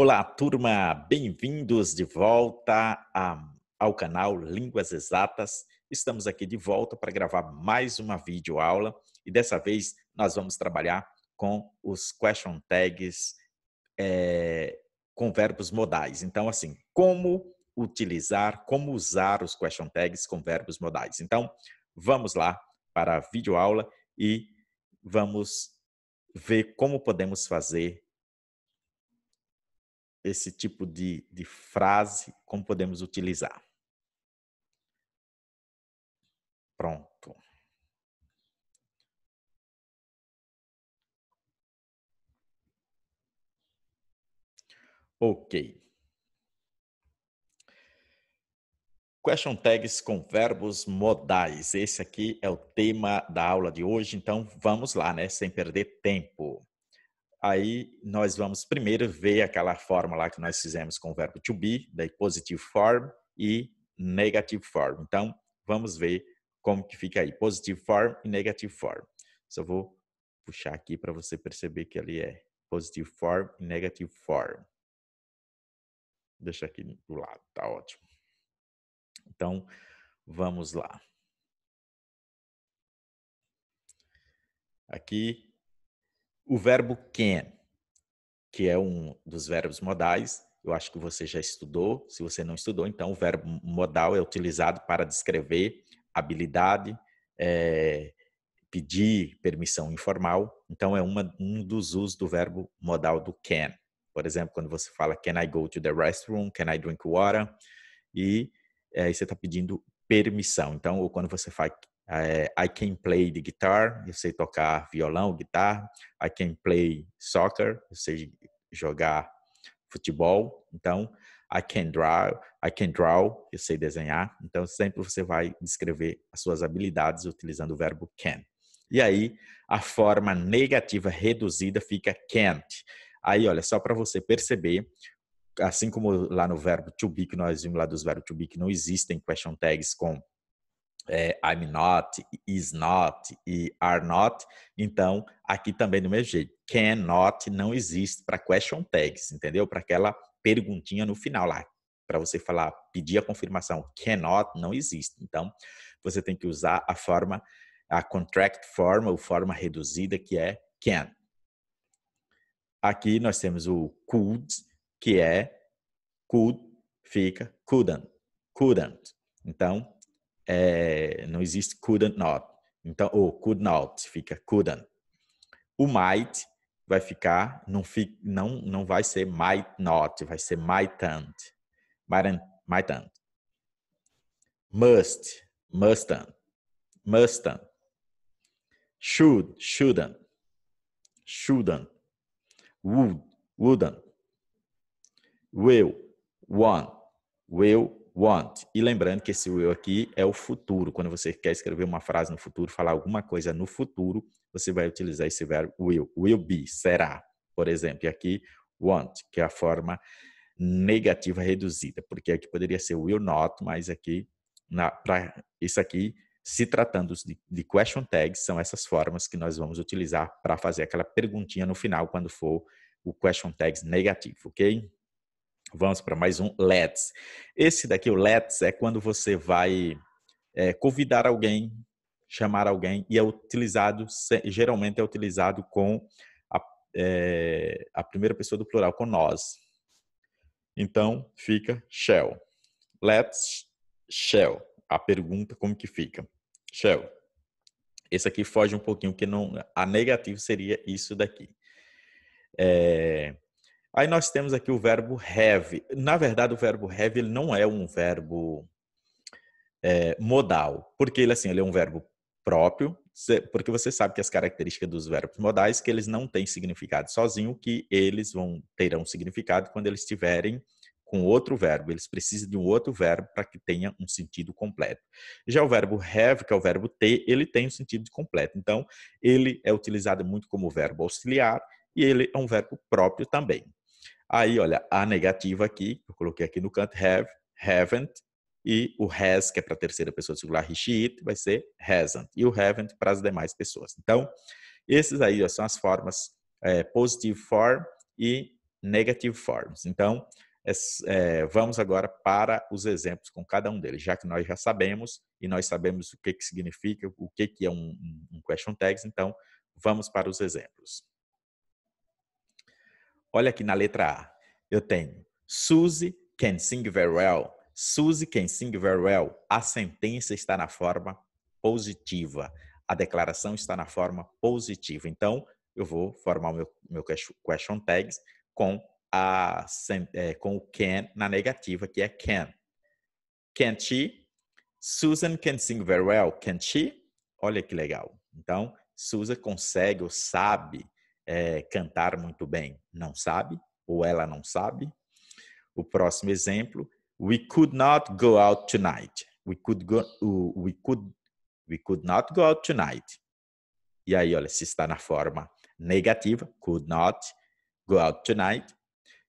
Olá, turma! Bem-vindos de volta a, ao canal Línguas Exatas. Estamos aqui de volta para gravar mais uma videoaula e dessa vez nós vamos trabalhar com os question tags é, com verbos modais. Então, assim, como utilizar, como usar os question tags com verbos modais. Então, vamos lá para a videoaula e vamos ver como podemos fazer esse tipo de, de frase, como podemos utilizar? Pronto. Ok. Question tags com verbos modais. Esse aqui é o tema da aula de hoje, então vamos lá, né? Sem perder tempo aí nós vamos primeiro ver aquela forma lá que nós fizemos com o verbo to be, daí positive form e negative form. Então, vamos ver como que fica aí, positive form e negative form. Só vou puxar aqui para você perceber que ali é positive form e negative form. Deixa aqui do lado, tá ótimo. Então, vamos lá. Aqui o verbo can, que é um dos verbos modais, eu acho que você já estudou. Se você não estudou, então o verbo modal é utilizado para descrever habilidade, é, pedir permissão informal. Então é uma, um dos usos do verbo modal do can. Por exemplo, quando você fala Can I go to the restroom? Can I drink water? E eh, aí é, você está pedindo permissão. Então, ou quando você fala é, I can play the guitar, eu sei tocar violão, guitarra. I can play soccer, eu sei jogar futebol. Então, I can draw, I can draw, eu sei desenhar. Então, sempre você vai descrever as suas habilidades utilizando o verbo can. E aí, a forma negativa reduzida fica can't. Aí, olha, só para você perceber, assim como lá no verbo to be, que nós vimos lá dos verbos to be, que não existem question tags com é, I'm not, is not e are not. Então, aqui também do mesmo jeito, cannot não existe para question tags, entendeu? Para aquela perguntinha no final lá, para você falar, pedir a confirmação, cannot não existe. Então, você tem que usar a forma, a contract forma ou forma reduzida que é can. Aqui nós temos o could, que é could, fica couldn't, couldn't. Então, é, não existe couldn't not. Então, ou could not fica couldn't. O might vai ficar, não, fica, não, não vai ser might not, vai ser mightn't. Mightn't. Must, mustn't, mustn't. Should, shouldn't, shouldn't. Would, wouldn't. Will, won't will, want. E lembrando que esse will aqui é o futuro. Quando você quer escrever uma frase no futuro, falar alguma coisa no futuro, você vai utilizar esse verbo will. Will be, será, por exemplo. E aqui, want, que é a forma negativa reduzida, porque aqui poderia ser will not, mas aqui, para isso aqui, se tratando de, de question tags, são essas formas que nós vamos utilizar para fazer aquela perguntinha no final, quando for o question tags negativo, ok? Vamos para mais um Let's. Esse daqui, o Let's, é quando você vai é, convidar alguém, chamar alguém, e é utilizado, geralmente é utilizado com a, é, a primeira pessoa do plural, com nós. Então, fica shall. Let's shall. A pergunta, como que fica? Shall. Esse aqui foge um pouquinho, porque não, a negativa seria isso daqui. É, Aí nós temos aqui o verbo have. Na verdade, o verbo have ele não é um verbo é, modal, porque ele assim ele é um verbo próprio, porque você sabe que as características dos verbos modais que eles não têm significado sozinho, que eles vão terão significado quando eles estiverem com outro verbo. Eles precisam de um outro verbo para que tenha um sentido completo. Já o verbo have, que é o verbo ter, ele tem um sentido completo. Então, ele é utilizado muito como verbo auxiliar e ele é um verbo próprio também. Aí, olha, a negativa aqui, eu coloquei aqui no canto, have, haven't, e o has, que é para a terceira pessoa singular, he, she, it, vai ser hasn't, e o haven't para as demais pessoas. Então, esses aí ó, são as formas é, positive form e negative forms. Então, é, é, vamos agora para os exemplos com cada um deles, já que nós já sabemos e nós sabemos o que, que significa, o que, que é um, um question tags, então vamos para os exemplos. Olha aqui na letra A. Eu tenho Suzy can sing very well. Suzy can sing very well. A sentença está na forma positiva. A declaração está na forma positiva. Então, eu vou formar o meu, meu question tags com, a, é, com o can na negativa, que é can. Can she? Susan can sing very well. Can she? Olha que legal. Então, Susan consegue ou sabe é, cantar muito bem não sabe, ou ela não sabe. O próximo exemplo: We could not go out tonight. We could go, we could, we could not go out tonight. E aí, olha, se está na forma negativa, could not go out tonight.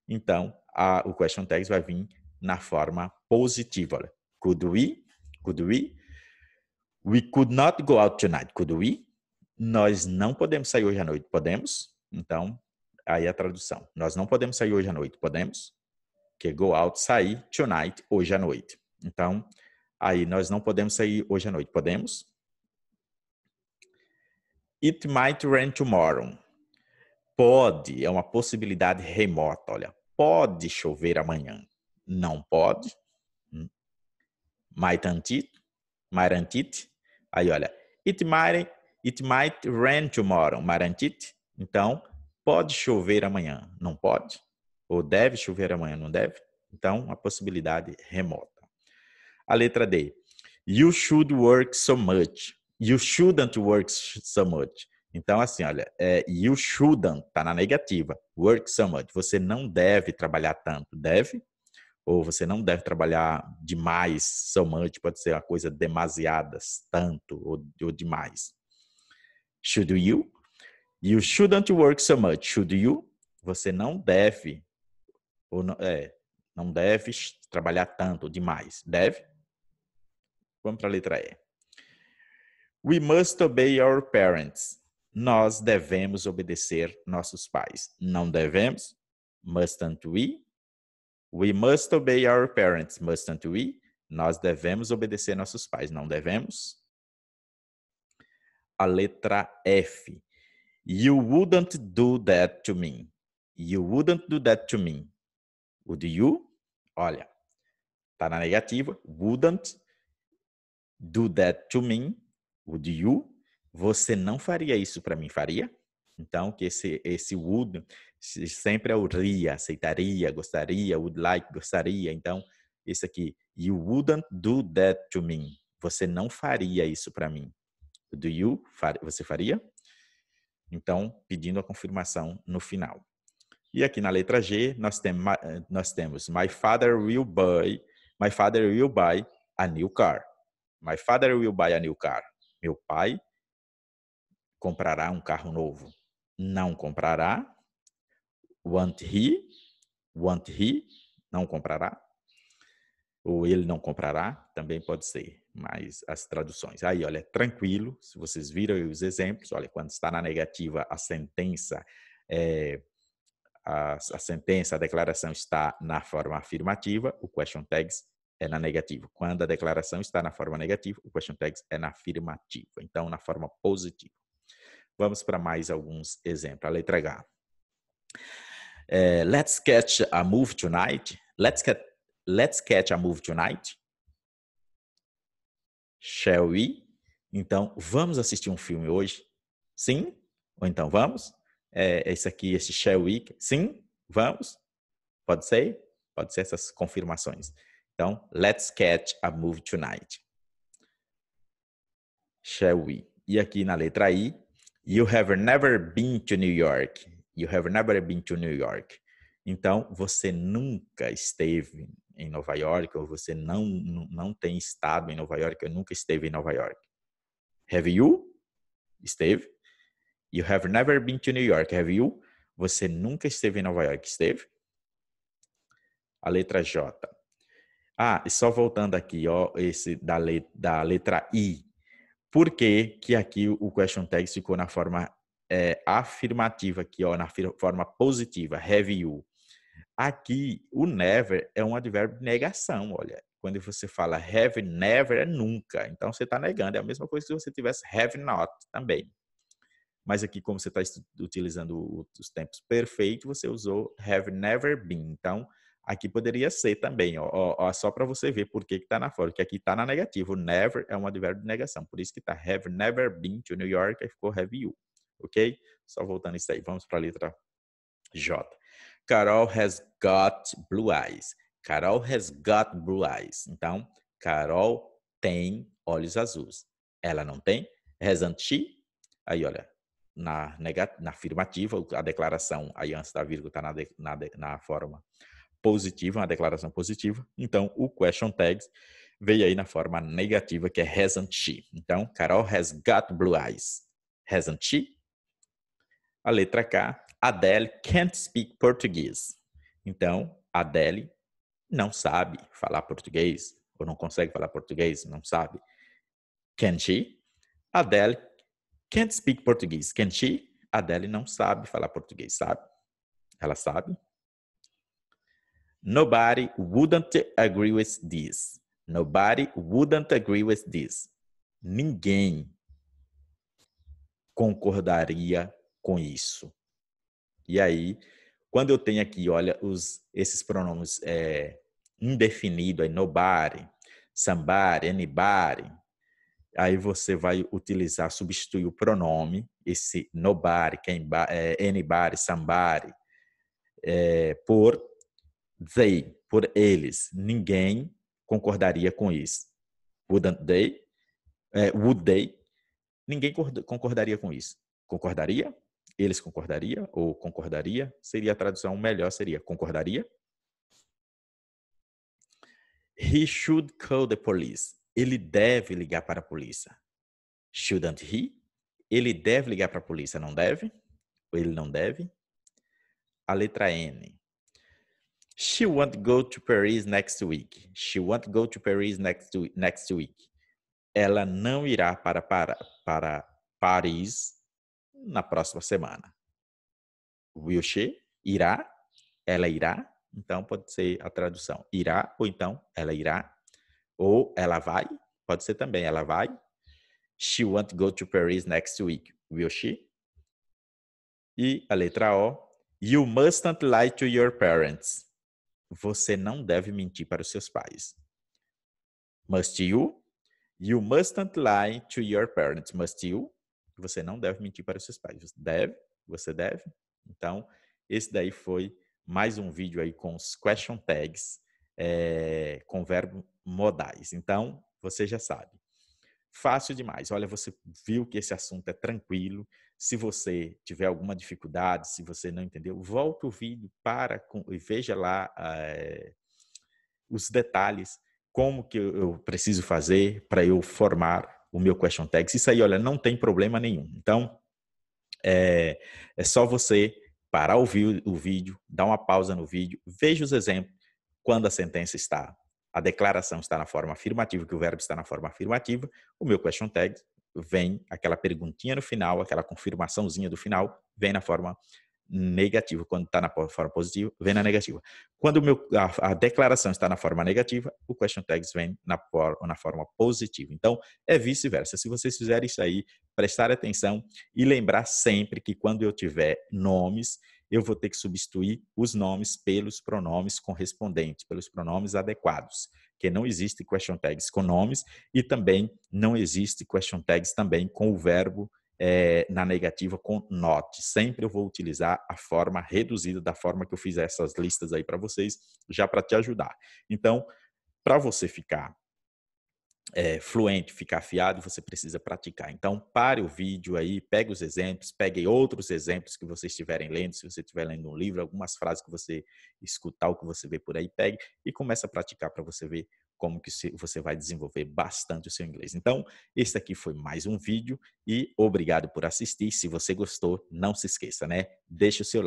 Então, a, o question tag vai vir na forma positiva. Olha. Could we? Could we? We could not go out tonight. Could we? Nós não podemos sair hoje à noite. Podemos? Então, aí a tradução. Nós não podemos sair hoje à noite. Podemos? Que go out, sair tonight, hoje à noite. Então, aí nós não podemos sair hoje à noite. Podemos? It might rain tomorrow. Pode, é uma possibilidade remota, olha. Pode chover amanhã. Não pode. Hum. Might antit, might antit. Aí olha, it might It might rain tomorrow, Marantit? it? Então, pode chover amanhã, não pode? Ou deve chover amanhã, não deve? Então, a possibilidade remota. A letra D. You should work so much. You shouldn't work so much. Então, assim, olha, é, you shouldn't, tá na negativa. Work so much. Você não deve trabalhar tanto. Deve? Ou você não deve trabalhar demais so much. Pode ser uma coisa demasiadas, tanto ou, ou demais. Should you? You shouldn't work so much. Should you? Você não deve, ou não, é, não deve trabalhar tanto demais. Deve? Vamos para a letra E. We must obey our parents. Nós devemos obedecer nossos pais. Não devemos? Mustn't we? We must obey our parents. Mustn't we? Nós devemos obedecer nossos pais. Não devemos? a letra F. You wouldn't do that to me. You wouldn't do that to me. Would you? Olha, tá na negativa. Wouldn't do that to me. Would you? Você não faria isso para mim, faria? Então, que esse, esse would sempre é o ria, aceitaria, gostaria, would like, gostaria. Então, esse aqui, you wouldn't do that to me. Você não faria isso para mim do you, você faria? Então, pedindo a confirmação no final. E aqui na letra G, nós, tem, nós temos My father will buy, my father will buy a new car. My father will buy a new car. Meu pai comprará um carro novo. Não comprará. Want he? Want he? Não comprará. Ou ele não comprará? Também pode ser mas as traduções. Aí, olha, é tranquilo, se vocês viram os exemplos, olha, quando está na negativa a sentença, é, a, a, sentença, a declaração está na forma afirmativa, o question tags é na negativa. Quando a declaração está na forma negativa, o question tags é na afirmativa, então na forma positiva. Vamos para mais alguns exemplos. A letra H. Eh, let's catch a move tonight. Let's, get, let's catch a move tonight. Shall we? Então, vamos assistir um filme hoje? Sim? Ou então, vamos? É, é, esse aqui, esse shall we? Sim? Vamos? Pode ser? Pode ser essas confirmações. Então, let's catch a movie tonight. Shall we? E aqui na letra I, you have never been to New York. You have never been to New York. Então, você nunca esteve em Nova York ou você não, não tem estado em Nova York, ou nunca esteve em Nova York. Have you? Esteve. You have never been to New York. Have you? Você nunca esteve em Nova York. Esteve? A letra J. Ah, e só voltando aqui, ó, esse da, da letra I. Por que, que aqui o question tag ficou na forma é, afirmativa aqui, ó, na forma positiva? Have you? Aqui, o never é um advérbio de negação, olha. Quando você fala have never é nunca, então você está negando. É a mesma coisa que se você tivesse have not também. Mas aqui, como você tá está utilizando os tempos perfeitos, você usou have never been. Então, aqui poderia ser também, ó, ó só para você ver por que está na fora, que aqui está na negativa. O never é um advérbio de negação, por isso que está have never been to New York, aí ficou have you. Ok? Só voltando isso aí, vamos para a letra J. Carol has got blue eyes. Carol has got blue eyes. Então, Carol tem olhos azuis. Ela não tem? Hasn't she? Aí, olha, na, negativa, na afirmativa, a declaração, aí antes da vírgula está na, na, na forma positiva, uma declaração positiva. Então, o question tags veio aí na forma negativa, que é hasn't she. Então, Carol has got blue eyes. Hasn't she? A letra K Adele can't speak Portuguese. Então, Adele não sabe falar português, ou não consegue falar português, não sabe. Can she? Adele can't speak português. Can she? Adele não sabe falar português, sabe? Ela sabe? Nobody wouldn't agree with this. Nobody wouldn't agree with this. Ninguém concordaria com isso. E aí, quando eu tenho aqui, olha, os, esses pronomes é, indefinido, aí nobody, somebody, anybody, aí você vai utilizar, substituir o pronome, esse nobody, quem, é, anybody, somebody, é, por they, por eles. Ninguém concordaria com isso. Wouldn't they? É, would they? Ninguém concordaria com isso. Concordaria? eles concordaria ou concordaria? Seria a tradução melhor seria concordaria? He should call the police. Ele deve ligar para a polícia. Shouldn't he? Ele deve ligar para a polícia, não deve? Ou ele não deve? A letra N. She won't go to Paris next week. She won't go to Paris next, next week. Ela não irá para, para, para Paris na próxima semana. Will she irá, ela irá, então pode ser a tradução irá ou então ela irá ou ela vai, pode ser também ela vai. She want go to Paris next week. Will she? E a letra O, you mustn't lie to your parents. Você não deve mentir para os seus pais. Must you? You mustn't lie to your parents. Must you? que você não deve mentir para os seus pais. Você deve, você deve. Então, esse daí foi mais um vídeo aí com os question tags é, com verbos modais. Então, você já sabe. Fácil demais. Olha, você viu que esse assunto é tranquilo. Se você tiver alguma dificuldade, se você não entendeu, volta o vídeo para com, e veja lá é, os detalhes, como que eu preciso fazer para eu formar o meu question tags. Isso aí, olha, não tem problema nenhum. Então, é, é só você parar o, vi o vídeo, dar uma pausa no vídeo, veja os exemplos, quando a sentença está, a declaração está na forma afirmativa, que o verbo está na forma afirmativa, o meu question tag vem, aquela perguntinha no final, aquela confirmaçãozinha do final, vem na forma negativa, quando está na forma positiva, vem na negativa. Quando meu, a, a, declaração está na forma negativa, o question tags vem na, por, na forma positiva. Então, é vice-versa. Se vocês fizerem isso aí, prestar atenção e lembrar sempre que quando eu tiver nomes, eu vou ter que substituir os nomes pelos pronomes correspondentes, pelos pronomes adequados, que não existe question tags com nomes e também não existe question tags também com o verbo é, na negativa com not. Sempre eu vou utilizar a forma reduzida da forma que eu fiz essas listas aí para vocês, já para te ajudar. Então, para você ficar é, fluente, ficar afiado, você precisa praticar. Então, pare o vídeo aí, pegue os exemplos, pegue outros exemplos que vocês estiverem lendo, se você estiver lendo um livro, algumas frases que você escutar, o que você vê por aí, pegue e comece a praticar para você ver como que você vai desenvolver bastante o seu inglês. Então, este aqui foi mais um vídeo e obrigado por assistir. Se você gostou, não se esqueça, né? Deixa o seu,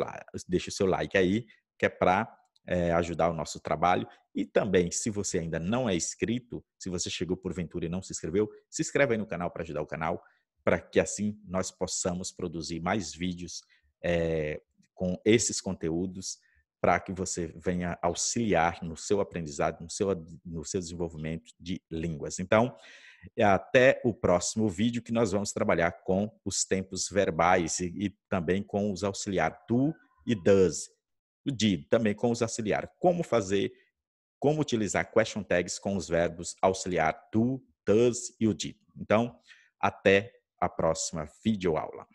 deixa o seu like aí, que é para é, ajudar o nosso trabalho. E também, se você ainda não é inscrito, se você chegou porventura e não se inscreveu, se inscreve aí no canal para ajudar o canal, para que assim nós possamos produzir mais vídeos é, com esses conteúdos para que você venha auxiliar no seu aprendizado, no seu, no seu desenvolvimento de línguas. Então, é até o próximo vídeo que nós vamos trabalhar com os tempos verbais e, e também com os auxiliar do e does, o did, também com os auxiliar. Como fazer, como utilizar question tags com os verbos auxiliar do, does e o did. Então, até a próxima videoaula.